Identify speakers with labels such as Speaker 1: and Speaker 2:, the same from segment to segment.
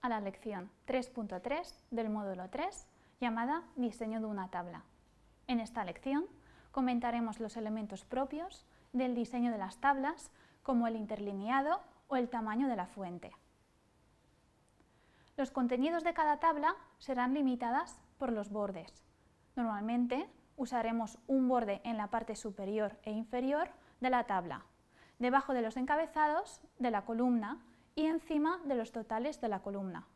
Speaker 1: a la lección 3.3 del módulo 3 llamada Diseño de una tabla. En esta lección comentaremos los elementos propios del diseño de las tablas como el interlineado o el tamaño de la fuente. Los contenidos de cada tabla serán limitadas por los bordes. Normalmente usaremos un borde en la parte superior e inferior de la tabla, debajo de los encabezados de la columna y encima de los totales de la columna.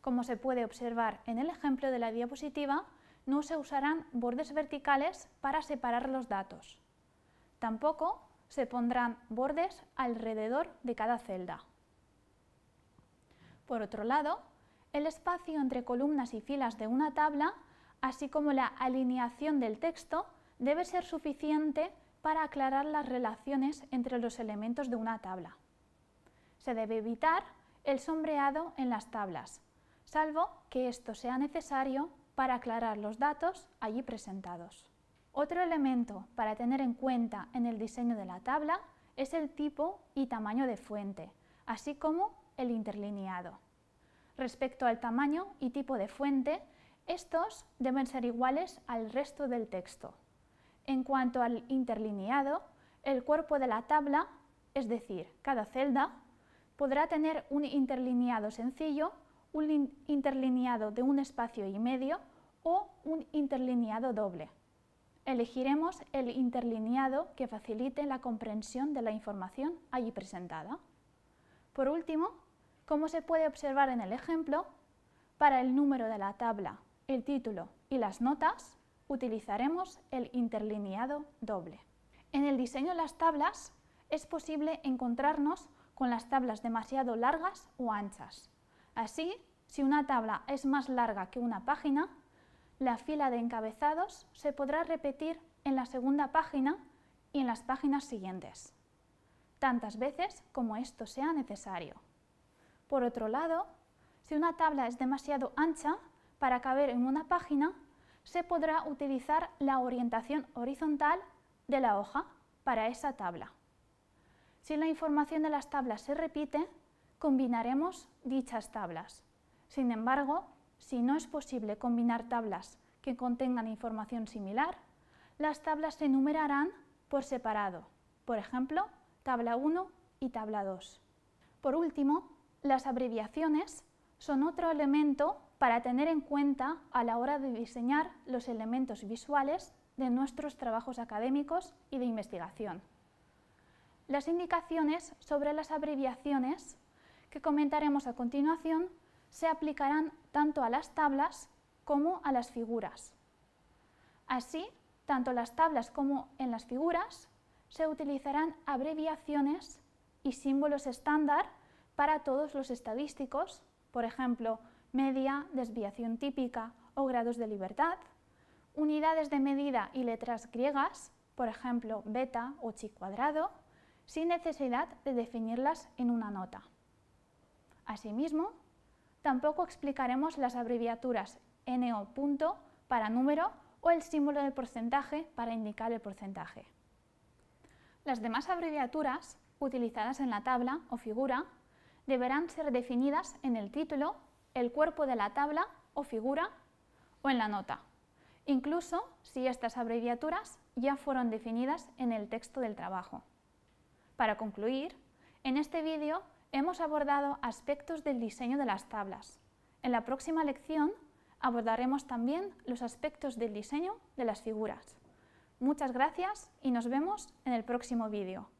Speaker 1: Como se puede observar en el ejemplo de la diapositiva, no se usarán bordes verticales para separar los datos. Tampoco se pondrán bordes alrededor de cada celda. Por otro lado, el espacio entre columnas y filas de una tabla, así como la alineación del texto, debe ser suficiente para aclarar las relaciones entre los elementos de una tabla se debe evitar el sombreado en las tablas, salvo que esto sea necesario para aclarar los datos allí presentados. Otro elemento para tener en cuenta en el diseño de la tabla es el tipo y tamaño de fuente, así como el interlineado. Respecto al tamaño y tipo de fuente, estos deben ser iguales al resto del texto. En cuanto al interlineado, el cuerpo de la tabla, es decir, cada celda, podrá tener un interlineado sencillo, un interlineado de un espacio y medio o un interlineado doble. Elegiremos el interlineado que facilite la comprensión de la información allí presentada. Por último, como se puede observar en el ejemplo, para el número de la tabla, el título y las notas, utilizaremos el interlineado doble. En el diseño de las tablas es posible encontrarnos con las tablas demasiado largas o anchas. Así, si una tabla es más larga que una página, la fila de encabezados se podrá repetir en la segunda página y en las páginas siguientes, tantas veces como esto sea necesario. Por otro lado, si una tabla es demasiado ancha para caber en una página, se podrá utilizar la orientación horizontal de la hoja para esa tabla. Si la información de las tablas se repite, combinaremos dichas tablas. Sin embargo, si no es posible combinar tablas que contengan información similar, las tablas se enumerarán por separado, por ejemplo, tabla 1 y tabla 2. Por último, las abreviaciones son otro elemento para tener en cuenta a la hora de diseñar los elementos visuales de nuestros trabajos académicos y de investigación las indicaciones sobre las abreviaciones que comentaremos a continuación se aplicarán tanto a las tablas como a las figuras. Así, tanto las tablas como en las figuras se utilizarán abreviaciones y símbolos estándar para todos los estadísticos, por ejemplo, media, desviación típica o grados de libertad, unidades de medida y letras griegas, por ejemplo, beta o chi cuadrado, sin necesidad de definirlas en una nota. Asimismo, tampoco explicaremos las abreviaturas punto para número o el símbolo de porcentaje para indicar el porcentaje. Las demás abreviaturas utilizadas en la tabla o figura deberán ser definidas en el título, el cuerpo de la tabla o figura o en la nota, incluso si estas abreviaturas ya fueron definidas en el texto del trabajo. Para concluir, en este vídeo hemos abordado aspectos del diseño de las tablas. En la próxima lección abordaremos también los aspectos del diseño de las figuras. Muchas gracias y nos vemos en el próximo vídeo.